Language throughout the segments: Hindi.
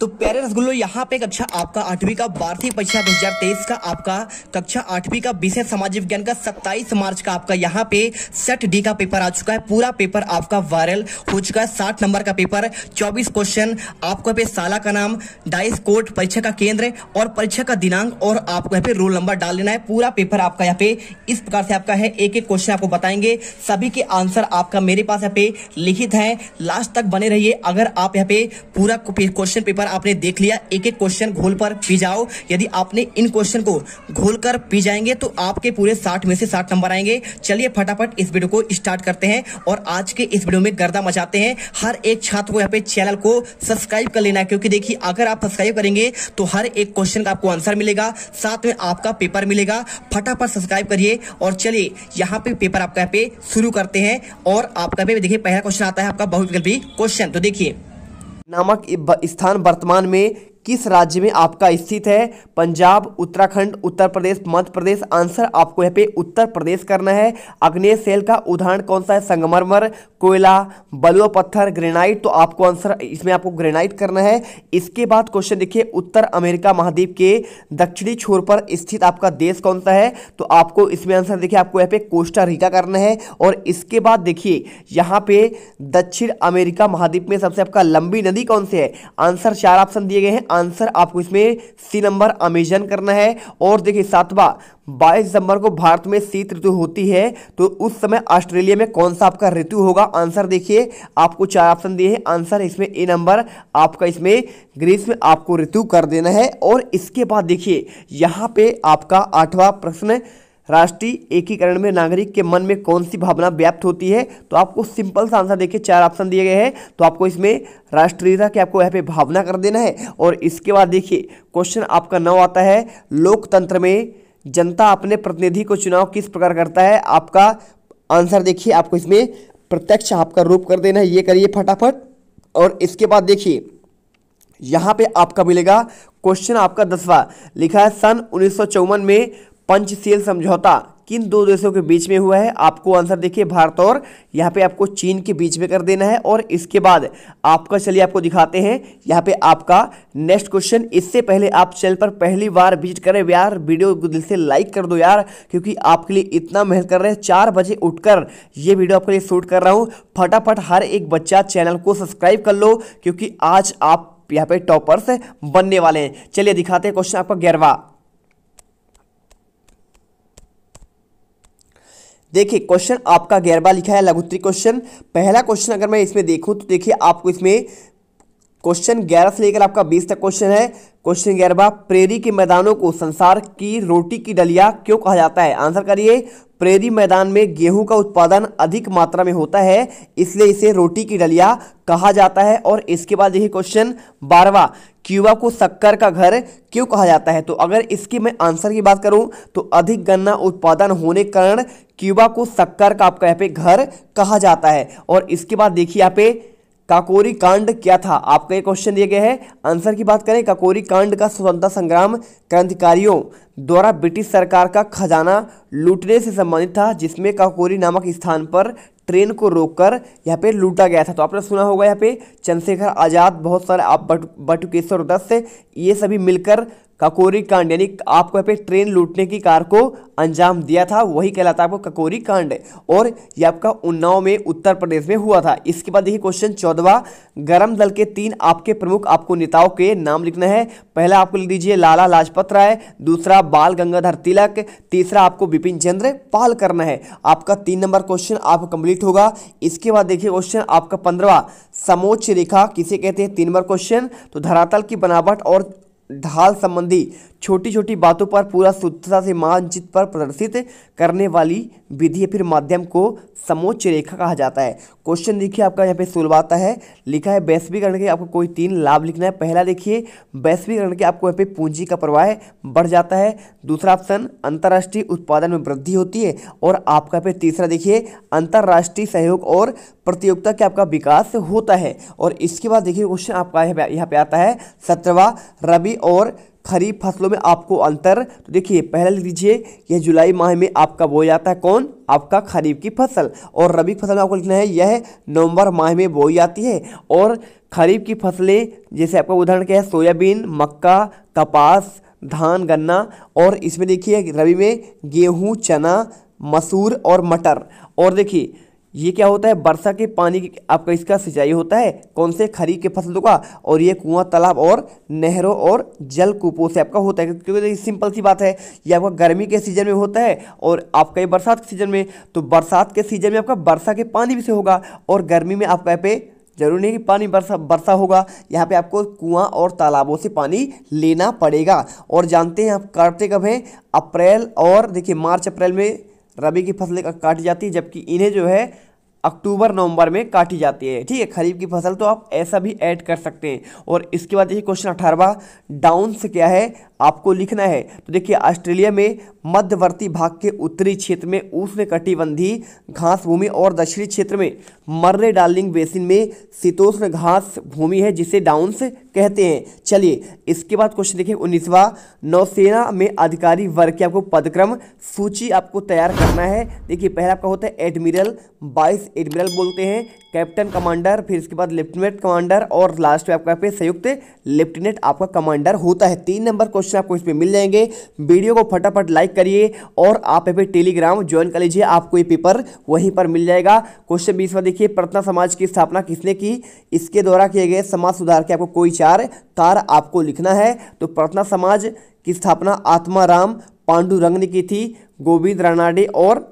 तो पेरेंट्स गुल्लो यहाँ पे कक्षा आपका आठवीं का वार्षिक परीक्षा दो हजार तेईस का आपका कक्षा आठवीं का विषय सामाजिक विज्ञान का सत्ताईस मार्च का आपका यहाँ पे सेट डी का पेपर आ चुका है पूरा पेपर आपका वायरल हो चुका है साठ नंबर का पेपर चौबीस क्वेश्चन आपको पे साला का नाम डाइस कोर्ट परीक्षा का केंद्र और परीक्षा का दिनांक और आपको यहाँ पे रोल नंबर डाल लेना है पूरा पेपर आपका यहाँ पे इस प्रकार से आपका है एक एक क्वेश्चन आपको बताएंगे सभी के आंसर आपका मेरे पास यहाँ पे लिखित है लास्ट तक बने रहिए अगर आप यहाँ पे पूरा क्वेश्चन पेपर बार आपने देख लिया एक एक क्वेश्चन घोल पर पी जाओ यदि आपने इन क्वेश्चन को घोल कर पी जाएंगे तो आपके पूरे साठ में से साठ नंबर आएंगे चलिए फटाफट इस वीडियो को स्टार्ट करते हैं और आज के इस वीडियो में गर्दा मचाते हैं हर एक छात्र को यहाँ पे चैनल को सब्सक्राइब कर लेना क्योंकि देखिए अगर आप सब्सक्राइब करेंगे तो हर एक क्वेश्चन का आपको आंसर मिलेगा साथ में आपका पेपर मिलेगा फटाफट सब्सक्राइब करिए और चलिए यहाँ पे पेपर आपका यहाँ पे शुरू करते हैं और आपका पे देखिए पहला क्वेश्चन आता है आपका बहुत क्वेश्चन तो देखिए नामक स्थान वर्तमान में किस राज्य में आपका स्थित है पंजाब उत्तराखंड उत्तर प्रदेश मध्य प्रदेश आंसर आपको यहाँ पे उत्तर प्रदेश करना है अग्नेय सेल का उदाहरण कौन सा है संगमरमर कोयला बलुआ पत्थर ग्रेनाइट तो आपको आंसर इसमें आपको ग्रेनाइट करना है इसके बाद क्वेश्चन देखिए उत्तर अमेरिका महाद्वीप के दक्षिणी छोर पर स्थित आपका देश कौन सा है तो आपको इसमें आंसर देखिए आपको यहाँ पे कोस्टा रिका करना है और इसके बाद देखिए यहाँ पे दक्षिण अमेरिका महाद्वीप में सबसे आपका लंबी नदी कौन सी है आंसर चार ऑप्शन दिए गए हैं आंसर आपको इसमें सी नंबर अमेजन करना है और देखिए सातवा बाईस दिसंबर को भारत में शीत ऋतु होती है तो उस समय ऑस्ट्रेलिया में कौन सा आपका ऋतु होगा आंसर देखिए आपको चार ऑप्शन दिए हैं आंसर इसमें ए नंबर आपका इसमें ग्रीष्म आपको ऋतु कर देना है और इसके बाद देखिए यहाँ पे आपका आठवां प्रश्न राष्ट्रीय एकीकरण में नागरिक के मन में कौन सी भावना व्याप्त होती है तो आपको सिंपल सा आंसर देखिए चार ऑप्शन दिए गए हैं तो आपको इसमें राष्ट्रीयता की आपको यहाँ पे भावना कर देना है और इसके बाद देखिए क्वेश्चन आपका नौ आता है लोकतंत्र में जनता अपने प्रतिनिधि को चुनाव किस प्रकार करता है आपका आंसर देखिए आपको इसमें प्रत्यक्ष आपका रूप कर देना है ये करिए फटाफट और इसके बाद देखिए यहाँ पे आपका मिलेगा क्वेश्चन आपका दसवा लिखा है सन उन्नीस में पंचशील समझौता किन दो देशों के बीच में हुआ है आपको आंसर देखिए भारत और यहाँ पे आपको चीन के बीच में कर देना है और इसके बाद आपका चलिए आपको दिखाते हैं यहाँ पे आपका नेक्स्ट क्वेश्चन इससे पहले आप चैनल पर पहली बार विजिट करें यार वीडियो को दिल से लाइक कर दो यार क्योंकि आपके लिए इतना मेहनत कर रहे हैं चार बजे उठकर ये वीडियो आपके लिए शूट कर रहा हूँ फटाफट हर एक बच्चा चैनल को सब्सक्राइब कर लो क्योंकि आज आप यहाँ पे टॉपर्स बनने वाले हैं चलिए दिखाते हैं क्वेश्चन आपका ग्यारहवा देखिए क्वेश्चन आपका ग्यारहवा लिखा है लघुत्री क्वेश्चन पहला क्वेश्चन अगर मैं इसमें देखूं तो देखिए आपको इसमें क्वेश्चन ग्यारह से लेकर आपका बीस तक क्वेश्चन है क्वेश्चन ग्यारहवा प्रेरी के मैदानों को संसार की रोटी की डलिया क्यों कहा जाता है आंसर करिए प्रेरी मैदान में गेहूं का उत्पादन अधिक मात्रा में होता है इसलिए इसे रोटी की डलिया कहा जाता है और इसके बाद यही क्वेश्चन बारवा क्यूबा को शक्कर का घर क्यों कहा जाता है तो अगर इसकी मैं आंसर की बात करूं तो अधिक गन्ना उत्पादन होने के कारण क्यूबा को शक्कर का आपका यहाँ पे घर कहा जाता है और इसके बाद देखिए यहाँ पे काकोरी कांड क्या था आपका ये क्वेश्चन दिया गया है आंसर की बात करें काकोरी कांड का स्वतंत्रता संग्राम क्रांतिकारियों द्वारा ब्रिटिश सरकार का खजाना लूटने से संबंधित था जिसमें काकोरी नामक स्थान पर ट्रेन को रोककर यहाँ पे लूटा गया था तो आपने सुना होगा यहाँ पे चंद्रशेखर आज़ाद बहुत सारे आप बटुकेश्वर दस ये सभी मिलकर ककोरी कांड यानी आपको यहाँ पे ट्रेन लूटने की कार को अंजाम दिया था वही कहलाता है आपको ककोरी कांड और ये आपका उन्नाव में उत्तर प्रदेश में हुआ था इसके बाद देखिए क्वेश्चन चौदवा गरम दल के तीन आपके प्रमुख आपको नेताओं के नाम लिखना है पहला आपको लिख दीजिए लाला लाजपत राय दूसरा बाल गंगाधर तिलक तीसरा आपको बिपिन चंद्र पाल करना है आपका तीन नंबर क्वेश्चन आपको कंप्लीट होगा इसके बाद देखिए क्वेश्चन आपका पंद्रवा समोच्च रेखा किसे कहते हैं तीन नंबर क्वेश्चन तो धरातल की बनावट और ढाल संबंधी छोटी छोटी बातों पर पूरा शुद्धता से मानचित्र पर प्रदर्शित करने वाली विधि फिर माध्यम को समोच्च रेखा कहा जाता है क्वेश्चन देखिए आपका यहाँ पे सुलवाता आता है लिखा है वैश्वीकरण के आपको कोई तीन लाभ लिखना है पहला देखिए वैश्वीकरण के आपको यहाँ पे पूंजी का प्रवाह बढ़ जाता है दूसरा ऑप्शन अंतर्राष्ट्रीय उत्पादन में वृद्धि होती है और आपका पे तीसरा देखिए अंतर्राष्ट्रीय सहयोग और प्रतियोगिता के आपका विकास होता है और इसके बाद देखिए क्वेश्चन आपका यहाँ पे आता है सत्रवा रबी और खरीफ फसलों में आपको अंतर तो देखिए पहला लिख लीजिए यह जुलाई माह में आपका बोया जाता है कौन आपका खरीफ की फसल और रबी फसल में आपको लिखना है यह नवंबर माह में बोई जाती है और खरीफ की फसलें जैसे आपका उदाहरण क्या है सोयाबीन मक्का कपास धान गन्ना और इसमें देखिए रबी में गेहूँ चना मसूर और मटर और देखिए ये क्या होता है वर्षा के पानी की आपका इसका सिंचाई होता है कौन से खरीफ के फसलों का और ये कुआं तालाब और नहरों और जल से आपका होता है क्योंकि सिंपल सी बात है ये आपका गर्मी के सीजन में होता है और आपका ये बरसात के सीजन में तो बरसात के सीजन में आपका वर्षा के पानी भी से होगा और गर्मी में आपका पे जरूरी नहीं कि पानी बरसा बरसा होगा यहाँ पे आपको कुआं और तालाबों से पानी लेना पड़ेगा और जानते हैं आप काटते कब हैं अप्रैल और देखिए मार्च अप्रैल में रबी की फसलें काटी जाती है जबकि इन्हें जो है अक्टूबर नवंबर में काटी जाती है ठीक है खरीफ की फसल तो आप ऐसा भी ऐड कर सकते हैं और इसके बाद ये क्वेश्चन अठारवा डाउन से क्या है आपको लिखना है तो देखिए ऑस्ट्रेलिया में मध्यवर्ती भाग के उत्तरी क्षेत्र में उष्ण कटिबंधी घास भूमि और दक्षिणी क्षेत्र में मर्रे डार्लिंग बेसिन में शीतोष्ण घास भूमि है जिसे डाउन्स कहते हैं चलिए इसके बाद क्वेश्चन देखिए उन्नीसवा नौसेना में अधिकारी वर्ग के आपको पदक्रम सूची आपको तैयार करना है देखिए पहला आपका होता है एडमिरल बाइस एडमिरल बोलते हैं कैप्टन कमांडर फिर इसके बाद लेफ्टिनेंट कमांडर और लास्ट में आपका संयुक्त लेफ्टिनेंट आपका कमांडर होता है तीन नंबर क्वेश्चन क्वेश्चन आपको इसमें मिल जाएंगे वीडियो को फटाफट लाइक करिए और आप यहाँ पे टेलीग्राम ज्वाइन कर लीजिए आपको ये पेपर वहीं पर मिल जाएगा क्वेश्चन बीस में देखिए प्रार्थना समाज की स्थापना किसने की इसके द्वारा किए गए समाज सुधार के आपको कोई चार तार आपको लिखना है तो प्रार्थना समाज की स्थापना आत्माराम पांडुरंग ने की थी गोविंद रानाडे और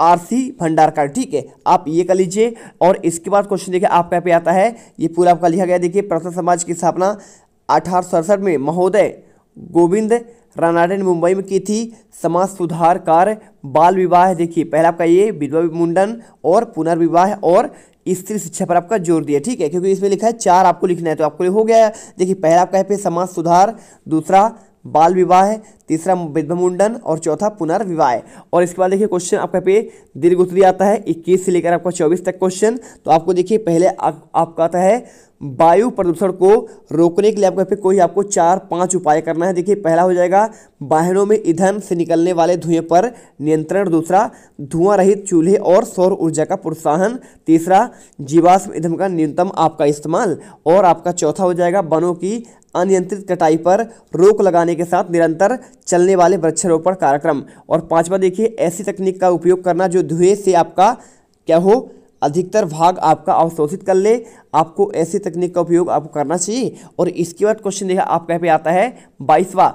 आरसी भंडारकर ठीक है आप ये कर लीजिए और इसके बाद क्वेश्चन देखिए आपका पे आता है ये पूरा आपका लिखा गया देखिए प्रथम समाज की स्थापना अठारह में महोदय गोविंद रानाडे ने मुंबई में की थी समाज सुधार कार्य बाल विवाह देखिए पहला आपका ये विधवा मुंडन और पुनर्विवाह और स्त्री शिक्षा पर आपका जोर दिया ठीक है क्योंकि इसमें लिखा है चार आपको लिखना है तो आपको हो गया देखिए पहला आपका है पे समाज सुधार दूसरा बाल विवाह तीसरा विधवा मुंडन और चौथा पुनर्विवाह और इसके बाद देखिए क्वेश्चन आपका पे दीर्घ उत्तरी आता है 21 से लेकर आपका 24 तक क्वेश्चन तो आपको देखिए पहले आ, आपका आता है वायु प्रदूषण को रोकने के लिए आपको फिर कोई आपको चार पांच उपाय करना है देखिए पहला हो जाएगा वाहनों में ईंधन से निकलने वाले धुएं पर नियंत्रण दूसरा धुआं रहित चूल्हे और सौर ऊर्जा का प्रोत्साहन तीसरा जीवाश्म ईंधन का न्यूनतम आपका इस्तेमाल और आपका चौथा हो जाएगा वनों की अनियंत्रित कटाई पर रोक लगाने के साथ निरंतर चलने वाले वृक्षारोपण कार्यक्रम और पांचवा देखिए ऐसी तकनीक का उपयोग करना जो धुएं से आपका क्या हो अधिकतर भाग आपका अवशोषित कर ले आपको ऐसी तकनीक का उपयोग आपको करना चाहिए और इसके बाद क्वेश्चन देखा आपका यहाँ पे आता है बाईसवा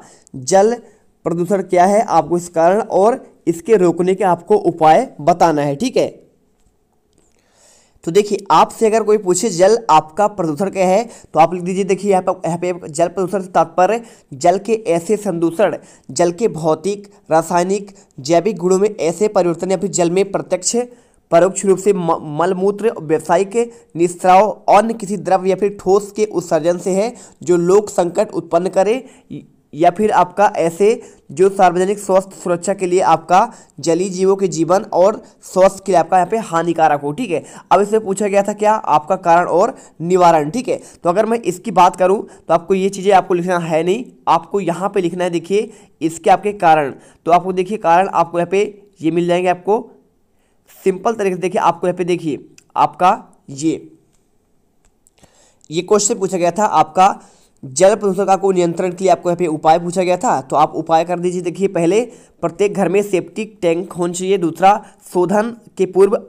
जल प्रदूषण क्या है आपको इस कारण और इसके रोकने के आपको उपाय बताना है ठीक है तो देखिए आपसे अगर कोई पूछे जल आपका प्रदूषण क्या है तो आप लिख दीजिए देखिए यहाँ पर यहाँ पे जल प्रदूषण से तात्पर्य जल के ऐसे संदूषण जल के भौतिक रासायनिक जैविक गुणों में ऐसे परिवर्तन या फिर जल में प्रत्यक्ष परोक्ष रूप से मलमूत्र व्यवसायिक निस्त्राव अन्य किसी द्रव्य या फिर ठोस के उत्सर्जन से है जो लोक संकट उत्पन्न करे या फिर आपका ऐसे जो सार्वजनिक स्वास्थ्य सुरक्षा के लिए आपका जलीय जीवों के जीवन और स्वास्थ्य के लिए आपका यहाँ पे हानिकारक हो ठीक है अब इसमें पूछा गया था क्या आपका कारण और निवारण ठीक है तो अगर मैं इसकी बात करूँ तो आपको ये चीज़ें आपको लिखना है नहीं आपको यहाँ पर लिखना है देखिए इसके आपके कारण तो आपको देखिए कारण आपको यहाँ पे ये मिल जाएंगे आपको सिंपल तरीके से देखिए आपको यहाँ पे देखिए आपका ये ये क्वेश्चन पूछा गया था आपका जल प्रदूषण को नियंत्रण के लिए आपको यहाँ पे उपाय पूछा गया था तो आप उपाय कर दीजिए देखिए पहले प्रत्येक घर में सेप्टिक टैंक होना चाहिए दूसरा शोधन के पूर्व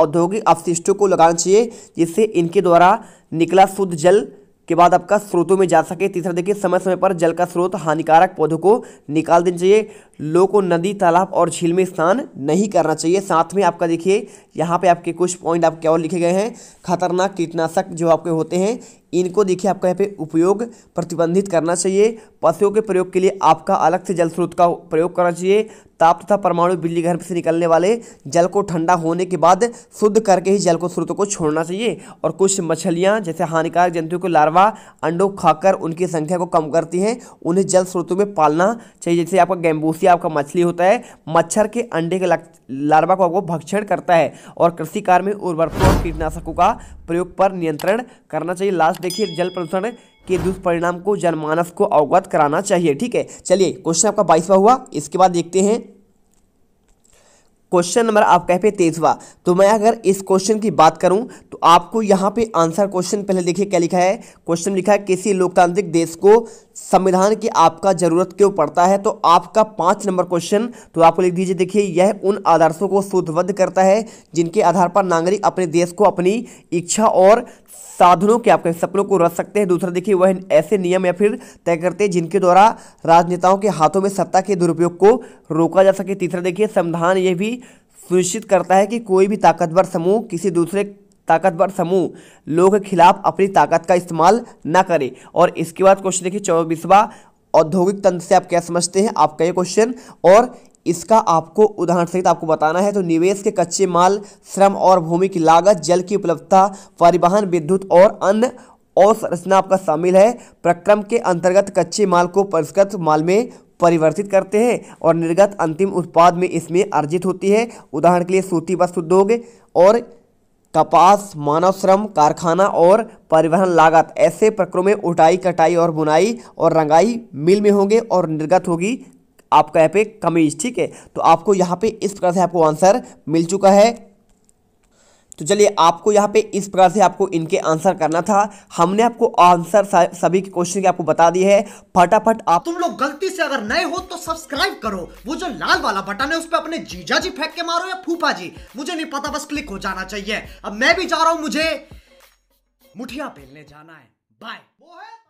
औद्योगिक अवशिष्टों को लगाना चाहिए जिससे इनके द्वारा निकला शुद्ध जल के बाद आपका स्रोतों में जा सके तीसरा देखिए समय समय पर जल का स्रोत हानिकारक पौधों को निकाल देना चाहिए लोगों को नदी तालाब और झील में स्नान नहीं करना चाहिए साथ में आपका देखिए यहाँ पे आपके कुछ पॉइंट आपके और लिखे गए हैं खतरनाक कीटनाशक जो आपके होते हैं इनको देखिए आपका यहाँ पे उपयोग प्रतिबंधित करना चाहिए पशुओं के प्रयोग के लिए आपका अलग से जल स्रोत का प्रयोग करना चाहिए ताप तथा परमाणु बिजली घर से निकलने वाले जल को ठंडा होने के बाद शुद्ध करके ही जल को स्रोतों को छोड़ना चाहिए और कुछ मछलियाँ जैसे हानिकारक जंतुओं के लार्वा अंडों खाकर उनकी संख्या को कम करती हैं उन्हें जल स्रोतों में पालना चाहिए जैसे आपका गैम्बूसिया आपका मछली होता है मच्छर के अंडे के लार्वा को आपको भक्षण करता है और कृषि कार्य में उर्वरकों और कीटनाशकों का प्रयोग पर नियंत्रण करना चाहिए लास्ट देखिए जल प्रदूषण के दुष्परिणाम को जनमानस को अवगत कराना चाहिए ठीक है चलिए क्वेश्चन आपका बाईसवा हुआ इसके बाद देखते हैं क्वेश्चन नंबर आप कह पे तेजवा तो मैं अगर इस क्वेश्चन की बात करूं तो आपको यहां पे आंसर क्वेश्चन पहले देखिए क्या लिखा है क्वेश्चन लिखा है किसी लोकतांत्रिक देश को संविधान की आपका जरूरत क्यों पड़ता है तो आपका पाँच नंबर क्वेश्चन तो आपको लिख दीजिए देखिए यह उन आदर्शों को सूत्रबद्ध करता है जिनके आधार पर नागरिक अपने देश को अपनी इच्छा और साधनों के आपके सपनों को रख सकते हैं दूसरा देखिए वह ऐसे नियम या फिर तय करते हैं जिनके द्वारा राजनेताओं के हाथों में सत्ता के दुरुपयोग को रोका जा सके तीसरा देखिए संविधान यह भी सुनिश्चित करता है कि कोई भी ताकतवर समूह किसी दूसरे ताकतवर समूह लोगों के खिलाफ अपनी ताकत का इस्तेमाल न करें और इसके बाद क्वेश्चन देखिए चौबीसवा औद्योगिक तंत्र से आप क्या समझते हैं आपका ये क्वेश्चन और इसका आपको उदाहरण सहित आपको बताना है तो निवेश के कच्चे माल श्रम और भूमि की लागत जल की उपलब्धता परिवहन विद्युत और अन्य और संरचना आपका शामिल है प्रक्रम के अंतर्गत कच्चे माल को परिष्कृत माल में परिवर्तित करते हैं और निर्गत अंतिम उत्पाद में इसमें अर्जित होती है उदाहरण के लिए सूती वस्त्र उद्योग और कपास मानव श्रम कारखाना और परिवहन लागत ऐसे प्रक्रमों में उठाई कटाई और बुनाई और रंगाई मिल में होंगे और निर्गत होगी आपका यहाँ पे कमीज ठीक है तो आपको यहाँ पे इस प्रकार से आपको आंसर मिल चुका है तो चलिए आपको यहाँ पे इस प्रकार से आपको इनके आंसर करना था हमने आपको आंसर सभी के क्वेश्चन के आपको बता दिए है फटाफट आप तुम लोग गलती से अगर नए हो तो सब्सक्राइब करो वो जो लाल वाला बटन है उस पर अपने जीजा जी फेंक के मारो या फूफा जी मुझे नहीं पता बस क्लिक हो जाना चाहिए अब मैं भी जा रहा हूं मुझे मुठिया पहनने जाना है बाय वो है